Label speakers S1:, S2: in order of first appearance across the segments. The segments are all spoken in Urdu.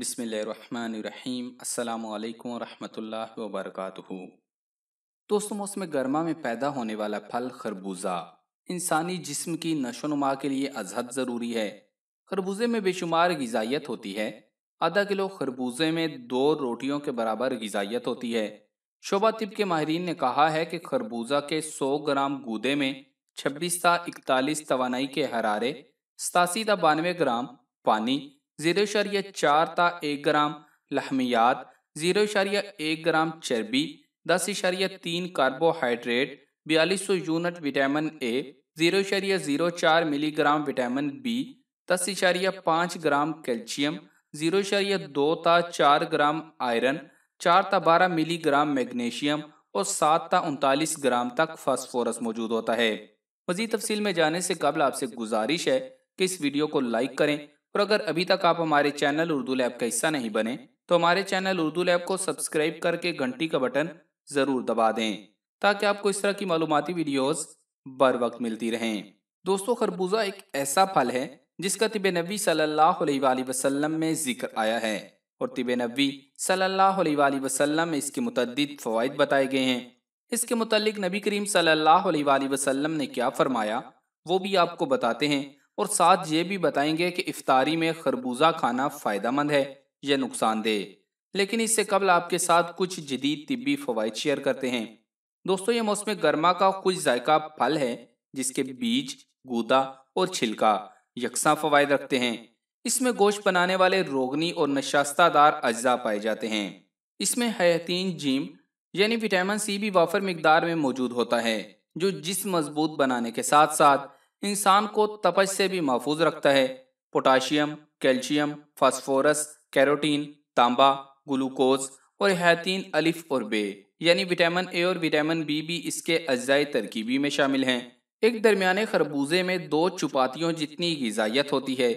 S1: بسم اللہ الرحمن الرحیم السلام علیکم ورحمۃ اللہ وبرکاتہ دوستو موسم گرما میں پیدا ہونے والا پھل خربوزہ انسانی جسم کی نشو نما کے لیے ازہد ضروری ہے خربوزے میں بے شمار غذائیت ہوتی ہے آدھا کلو خربوزے میں دو روٹیوں کے برابر غذائیت ہوتی ہے شعبہ طب کے ماہرین نے کہا ہے کہ خربوزہ کے سو گرام گودے میں چھبیس تا اکتالیس توانائی کے حرارے ستاسی تا بانوے گرام پانی زیروشریعہ چار تا ایک گرام لحمیات زیر و اشاریہ ایک گرام چربی دس اشاریہ تین کاربوہائیڈریٹ بیالیس سو یونٹ وٹامن اے زیروشریعہ زیرو چار ملی گرام وٹامن بی دس اشاریہ پانچ گرام کیلشیم زیروشریعہ دو تا چار گرام آئرن چار تا بارہ ملی گرام میگنیشیم اور سات تا انتالیس گرام تک فاسفورس موجود ہوتا ہے مزید تفصیل میں جانے سے قبل آپ سے گزارش ہے کہ اس ویڈیو کو لائک کریں اور اگر ابھی تک آپ ہمارے چینل اردو لیب کا حصہ نہیں بنے تو ہمارے چینل اردو لیب کو سبسکرائب کر کے گھنٹی کا بٹن ضرور دبا دیں تاکہ آپ کو اس طرح کی معلوماتی ویڈیوز بر وقت ملتی رہیں دوستو خربوزہ ایک ایسا پھل ہے جس کا طب نبی صلی اللہ علیہ وآلہ وسلم میں ذکر آیا ہے اور طب نبی صلی اللہ علیہ وآلہ وسلم میں اس کے متعدد فوائد بتائے گئے ہیں اس کے متعلق نبی کریم صلی اللہ علیہ وآلہ وسلم نے کیا فرمایا وہ بھی آپ کو بتاتے ہیں اور ساتھ یہ بھی بتائیں گے کہ افطاری میں خربوزہ کھانا فائدہ مند ہے یا نقصان دہ لیکن اس سے قبل آپ کے ساتھ کچھ جدید طبی فوائد شیئر کرتے ہیں دوستو یہ موسم گرما کا کچھ ذائقہ پھل ہے جس کے بیج گودا اور چھلکا یکساں فوائد رکھتے ہیں اس میں گوشت بنانے والے روگنی اور نشاستہ دار اجزاء پائے جاتے ہیں اس میں حیاتین جیم یعنی وٹامن سی بھی وافر مقدار میں موجود ہوتا ہے جو جسم مضبوط بنانے کے ساتھ ساتھ انسان کو تپش سے بھی محفوظ رکھتا ہے پوٹاشیم کیلشیم فاسفورس کیروٹین تانبا گلوکوز اور حیاتین الف اور بے یعنی وٹامن اے اور وٹامن بی بھی اس کے اجزائے ترکیبی میں شامل ہیں ایک درمیانے خربوزے میں دو چپاتیوں جتنی غذائیت ہوتی ہے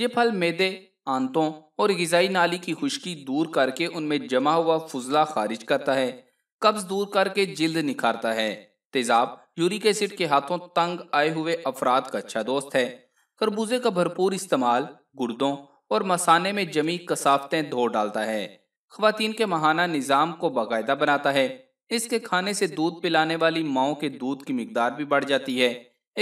S1: یہ پھل میدے آنتوں اور غذائی نالی کی خشکی دور کر کے ان میں جمع ہوا فضلہ خارج کرتا ہے قبض دور کر کے جلد نکھارتا ہے تیزاب یورک ایسڈ کے ہاتھوں تنگ آئے ہوئے افراد کا کا اچھا دوست ہے بھرپور استعمال گردوں اور مسانے میں دھو ڈالتا ہے خواتین کے ماہانہ نظام کو باقاعدہ بناتا ہے اس کے کھانے سے دودھ پلانے والی ماؤں کے دودھ کی مقدار بھی بڑھ جاتی ہے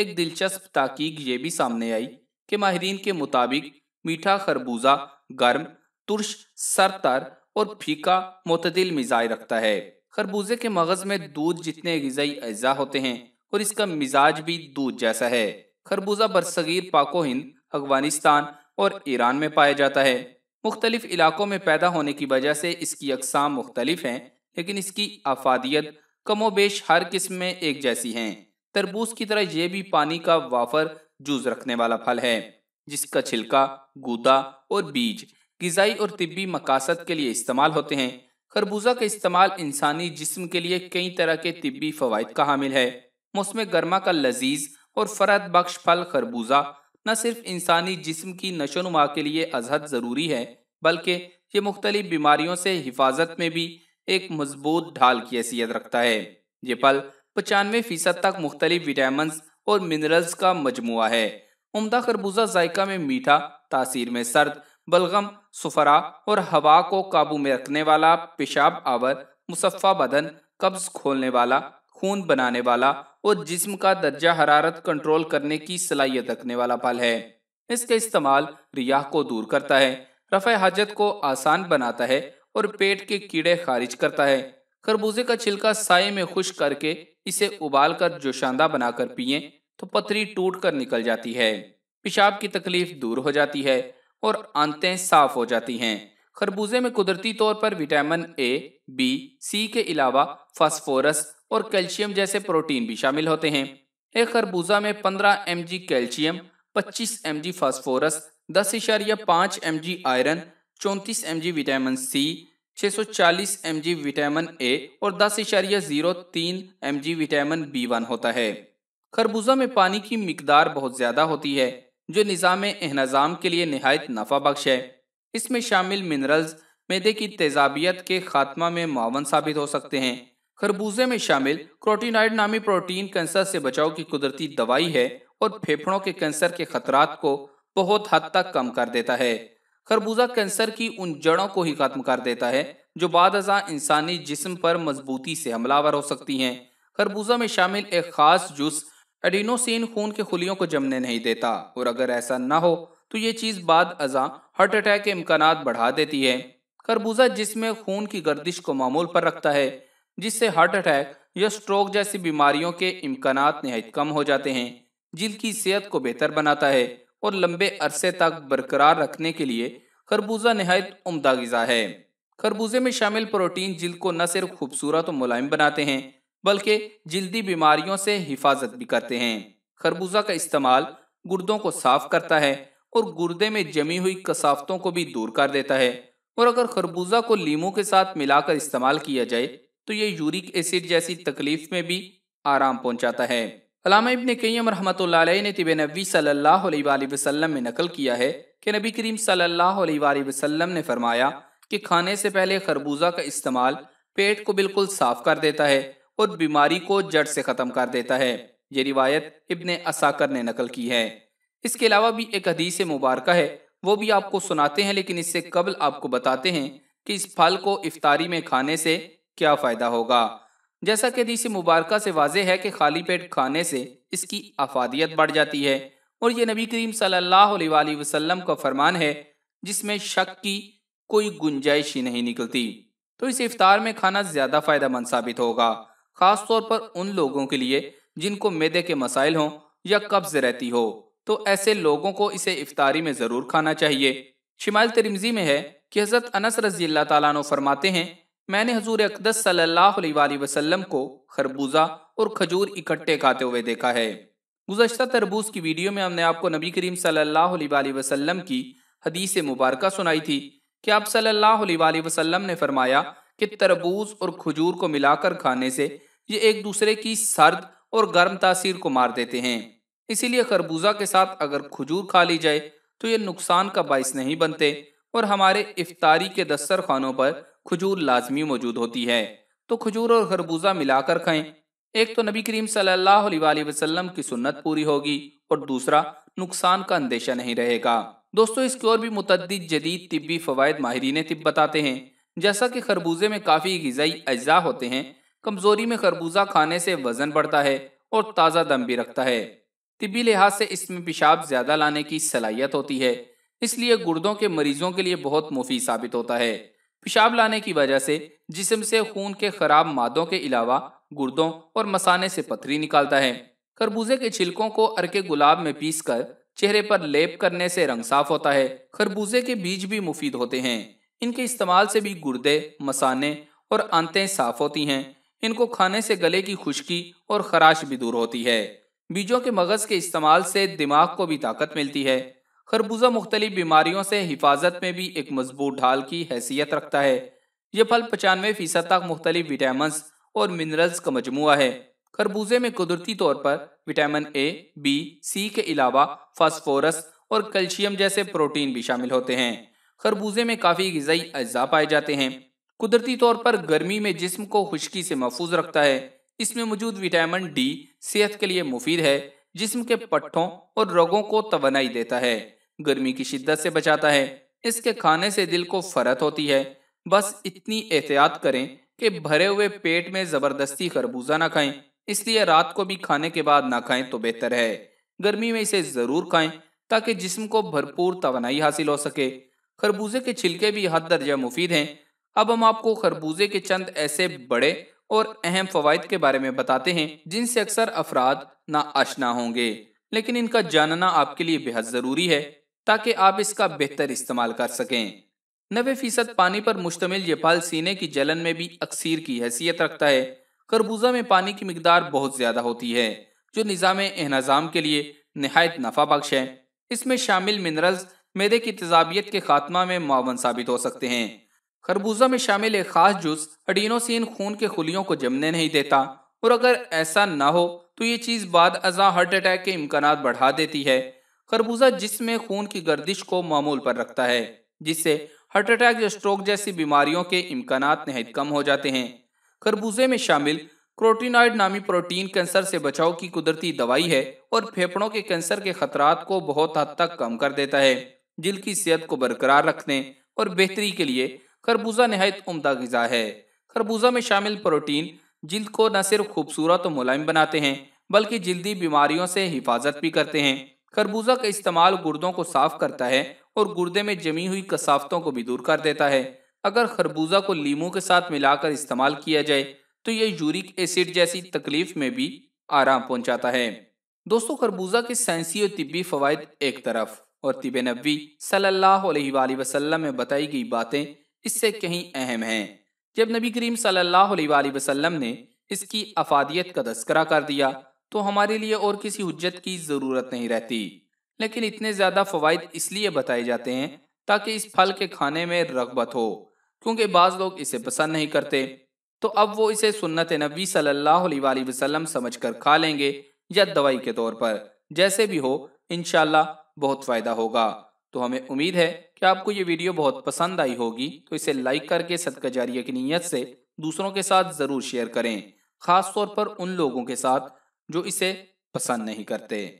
S1: ایک دلچسپ تحقیق یہ بھی سامنے آئی کہ ماہرین کے مطابق میٹھا خربوزہ گرم ترش سرتر اور پھیکا معتدل مزاج رکھتا ہے خربوزے کے مغز میں دودھ جتنے غذائی اجزاء ہوتے ہیں اور اس کا مزاج بھی دودھ جیسا ہے خربوزہ و ہند افغانستان اور ایران میں پایا جاتا ہے مختلف علاقوں میں پیدا ہونے کی وجہ سے اس کی اقسام مختلف ہیں لیکن اس کی افادیت کم و بیش ہر قسم میں ایک جیسی ہیں تربوز کی طرح یہ بھی پانی کا وافر جوز رکھنے والا پھل ہے جس کا چھلکا گودا اور بیج غذائی اور طبی مقاصد کے لیے استعمال ہوتے ہیں خربوزہ کا استعمال انسانی جسم کے لیے کئی طرح کے طبی فوائد کا حامل ہے موسم گرما کا لذیذ اور فرد بخش پھل خربوزہ نہ صرف انسانی جسم کی نشو نما کے لیے ازحد ضروری ہے بلکہ یہ مختلف بیماریوں سے حفاظت میں بھی ایک مضبوط ڈھال کی حیثیت رکھتا ہے یہ پھل پچانوے فیصد تک مختلف وٹامنس اور منرلز کا مجموعہ ہے عمدہ خربوزہ ذائقہ میں میٹھا تاثیر میں سرد بلغم سفرا اور ہوا کو قابو میں رکھنے والا پیشاب آور مصفہ بدن قبض کھولنے والا خون بنانے والا اور جسم کا درجہ حرارت کنٹرول کرنے کی صلاحیت رکھنے والا پل ہے اس کے استعمال ریاح کو دور کرتا ہے رفع حاجت کو آسان بناتا ہے اور پیٹ کے کیڑے خارج کرتا ہے خربوزے کا چھلکا سائے میں خشک کر کے اسے ابال کر جو شاندہ بنا کر پیئیں تو پتری ٹوٹ کر نکل جاتی ہے پیشاب کی تکلیف دور ہو جاتی ہے اور آنتیں صاف ہو جاتی ہیں خربوزے میں قدرتی طور پر وٹامن اے بی سی کے علاوہ فاسفورس اور کیلشیم جیسے پروٹین بھی شامل ہوتے ہیں ایک خربوزہ میں پندرہ ایم جی کیلشیم پچیس ایم جی فاسفورس دس اشاریہ پانچ ایم جی آئرن چونتیس ایم جی وٹامن سی چھ سو چالیس ایم جی وٹامن اے اور دس اشاریہ زیرو تین M G vitamin B one ہوتا ہے خربوزہ میں پانی کی مقدار بہت زیادہ ہوتی ہے جو نظام انہضام کے لیے نہایت نفع بخش ہے اس میں شامل منرلز میدے کی تیزابیت کے خاتمہ میں معاون ثابت ہو سکتے ہیں خربوزے میں شامل نامی پروٹین سے بچاؤ کی قدرتی دوائی ہے اور پھیپھڑوں کے کینسر کے خطرات کو بہت حد تک کم کر دیتا ہے خربوزہ کینسر کی ان جڑوں کو ہی ختم کر دیتا ہے جو بعد ازاں انسانی جسم پر مضبوطی سے حملہ ور ہو سکتی ہیں خربوزہ میں شامل ایک خاص جس خون کے خلیوں کو جمنے نہیں دیتا اور اگر ایسا نہ ہو تو یہ چیز بعد ازاں ہارٹ اٹیک کے امکانات بڑھا دیتی ہے کربوزہ جس میں خون کی گردش کو معمول پر رکھتا ہے جس سے ہارٹ اٹیک یا سٹروک جیسی بیماریوں کے امکانات نہایت کم ہو جاتے ہیں جل کی صحت کو بہتر بناتا ہے اور لمبے عرصے تک برقرار رکھنے کے لیے خربوزہ نہایت عمدہ غذا ہے خربوزے میں شامل پروٹین جلد کو نہ صرف خوبصورت و ملائم بناتے ہیں بلکہ جلدی بیماریوں سے حفاظت بھی کرتے ہیں خربوزہ کا استعمال گردوں کو صاف کرتا ہے اور گردے میں ہوئی کو بھی دور کر دیتا ہے اور اگر خربوزہ کو لیمو کے ساتھ ملا کر استعمال کیا جائے تو یہ یورک ایسڈ جیسی تکلیف میں بھی آرام پہنچاتا ہے علامہ ابن قیم رحمۃ اللہ علیہ نے طب نبی صلی اللہ علیہ وآلہ وسلم میں نقل کیا ہے کہ نبی کریم صلی اللہ علیہ وآلہ وسلم نے فرمایا کہ کھانے سے پہلے خربوزہ کا استعمال پیٹ کو بالکل صاف کر دیتا ہے اور بیماری کو جڑ سے ختم کر دیتا ہے یہ روایت ابن اساکر نے کی ہے اس کے علاوہ بھی ایک حدیث مبارکہ ہے وہ بھی آپ آپ کو کو کو سناتے ہیں ہیں لیکن اس اس سے قبل بتاتے کہ پھل افطاری میں کھانے سے سے کیا فائدہ ہوگا جیسا کہ حدیث مبارکہ واضح ہے کہ خالی پیٹ کھانے سے اس کی افادیت بڑھ جاتی ہے اور یہ نبی کریم صلی اللہ علیہ وسلم کا فرمان ہے جس میں شک کی کوئی گنجائش ہی نہیں نکلتی تو اس افطار میں کھانا زیادہ فائدہ مند ثابت ہوگا خاص طور پر ان لوگوں کے لیے جن کو میدے کے مسائل ہوں یا قبض رہتی ہو تو ایسے لوگوں کو اسے افطاری میں ضرور کھانا چاہیے ترمزی میں ہے کہ حضرت انس رضی اللہ تعالیٰ فرماتے ہیں میں نے حضور اقدس صلی اللہ علیہ وآلہ وسلم کو خربوزہ اور کھجور اکٹھے کھاتے ہوئے دیکھا ہے گزشتہ تربوز کی ویڈیو میں ہم نے آپ کو نبی کریم صلی اللہ علیہ وآلہ وسلم کی حدیث مبارکہ سنائی تھی کہ آپ صلی اللہ علیہ وآلہ وسلم نے فرمایا کہ تربوز اور کھجور کو ملا کر کھانے سے یہ ایک دوسرے کی سرد اور گرم تاثیر کو مار دیتے ہیں اسی لیے خربوزہ کے ساتھ اگر کھجور کھا لی جائے تو یہ نقصان کا باعث نہیں بنتے اور ہمارے افطاری کے دسترخوانوں پر کھجور لازمی موجود ہوتی ہے تو کھجور اور خربوزہ ملا کر کھائیں ایک تو نبی کریم صلی اللہ علیہ وسلم کی سنت پوری ہوگی اور دوسرا نقصان کا اندیشہ نہیں رہے گا دوستو اس کی اور بھی متعدد جدید طبی فوائد ماہرین طب بتاتے ہیں جیسا کہ خربوزے میں کافی غذائی اجزاء ہوتے ہیں کمزوری میں خربوزہ کھانے سے وزن بڑھتا ہے اور تازہ دم بھی رکھتا ہے طبی لحاظ سے اس میں پیشاب زیادہ لانے کی صلاحیت ہوتی ہے اس لیے گردوں کے مریضوں کے لیے بہت مفید ثابت ہوتا ہے پیشاب لانے کی وجہ سے جسم سے خون کے خراب مادوں کے علاوہ گردوں اور مسانے سے پتھری نکالتا ہے خربوزے کے چھلکوں کو ارکے گلاب میں پیس کر چہرے پر لیپ کرنے سے رنگ صاف ہوتا ہے خربوزے کے بیج بھی مفید ہوتے ہیں ان کے استعمال سے بھی گردے مسانے اور آنتیں صاف ہوتی ہیں ان کو کھانے سے گلے کی خشکی اور خراش بھی دور ہوتی ہے بیجوں کے مغز کے استعمال سے دماغ کو بھی طاقت ملتی ہے خربوزہ مختلف بیماریوں سے حفاظت میں بھی ایک مضبوط ڈھال کی حیثیت رکھتا ہے یہ پھل پچانوے فیصد تک مختلف وٹامنس اور منرلز کا مجموعہ ہے خربوزے میں قدرتی طور پر وٹامن اے بی سی کے علاوہ فاسفورس اور کیلشیم جیسے پروٹین بھی شامل ہوتے ہیں خربوزے میں کافی غذائی اجزاء پائے جاتے ہیں قدرتی طور پر گرمی میں جسم کو خشکی سے محفوظ رکھتا ہے اس میں موجود وٹامن ڈی صحت کے لیے مفید ہے جسم کے پٹھوں اور رگوں کو توانائی دیتا ہے گرمی کی شدت سے بچاتا ہے اس کے کھانے سے دل کو فرت ہوتی ہے بس اتنی احتیاط کریں کہ بھرے ہوئے پیٹ میں زبردستی خربوزہ نہ کھائیں اس لیے رات کو بھی کھانے کے بعد نہ کھائیں تو بہتر ہے گرمی میں اسے ضرور کھائیں تاکہ جسم کو بھرپور توانائی حاصل ہو سکے خربوزے کے چھلکے بھی حد درجہ مفید ہیں اب ہم آپ کو خربوزے کے چند ایسے بڑے اور اہم فوائد کے بارے میں بتاتے ہیں جن سے اکثر افراد نہ آشنا ہوں گے لیکن ان کا جاننا آپ کے لیے بہت ضروری ہے تاکہ آپ اس کا بہتر استعمال کر سکیں نوے فیصد پانی پر مشتمل یہ پھل سینے کی جلن میں بھی اکثیر کی حیثیت رکھتا ہے خربوزہ میں پانی کی مقدار بہت زیادہ ہوتی ہے جو نظام انہضام کے لیے نہایت نفع بخش ہے اس میں شامل منرلز میدے کی تضابیت کے خاتمہ میں معاون ثابت ہو سکتے ہیں خربوزہ میں شامل ایک خاص جز خون کے خلیوں کو جمنے نہیں دیتا اور اگر ایسا نہ ہو تو یہ چیز بعد ازاں ہارٹ اٹیک کے امکانات بڑھا دیتی ہے خربوزہ جس میں خون کی گردش کو معمول پر رکھتا ہے جس سے ہارٹ اٹیک یا سٹروک جیسی بیماریوں کے امکانات نہایت کم ہو جاتے ہیں خربوزے میں شامل کروٹینائڈ نامی پروٹین کینسر سے بچاؤ کی قدرتی دوائی ہے اور پھیپڑوں کے کینسر کے خطرات کو بہت حد تک کم کر دیتا ہے دل کی صحت کو برقرار رکھنے اور بہتری کے لیے خربوزہ نہایت عمدہ غذا ہے خربوزہ میں شامل پروٹین جلد کو نہ صرف خوبصورت و ملائم بناتے ہیں بلکہ جلدی بیماریوں سے حفاظت بھی کرتے ہیں خربوزہ کا استعمال گردوں کو صاف کرتا ہے اور گردے میں جمی ہوئی کثافتوں کو بھی دور کر دیتا ہے اگر خربوزہ کو لیمو کے ساتھ ملا کر استعمال کیا جائے تو یہ یورک ایسڈ جیسی تکلیف میں بھی آرام پہنچاتا ہے دوستو خربوزہ کے سائنسی اور طبی فوائد ایک طرف اور طب نبوی صلی اللہ علیہ وآلہ وسلم میں بتائی گئی باتیں اس سے کہیں اہم ہیں جب نبی کریم صلی اللہ علیہ وآلہ وسلم نے اس کی افادیت کا تذکرہ کر دیا تو ہمارے لیے اور کسی حجت کی ضرورت نہیں رہتی لیکن اتنے زیادہ فوائد اس لیے بتائے جاتے ہیں تاکہ اس پھل کے کھانے میں رغبت ہو کیونکہ بعض لوگ اسے پسند نہیں کرتے تو اب وہ اسے سنت نبی صلی اللہ علیہ وآلہ وسلم سمجھ کر کھا لیں گے یا دوائی کے طور پر جیسے بھی ہو انشاءاللہ بہت فائدہ ہوگا تو ہمیں امید ہے کہ آپ کو یہ ویڈیو بہت پسند آئی ہوگی تو اسے لائک کر کے صدقہ جاریہ کی نیت سے دوسروں کے ساتھ ضرور شیئر کریں خاص طور پر ان لوگوں کے ساتھ جو اسے پسند نہیں کرتے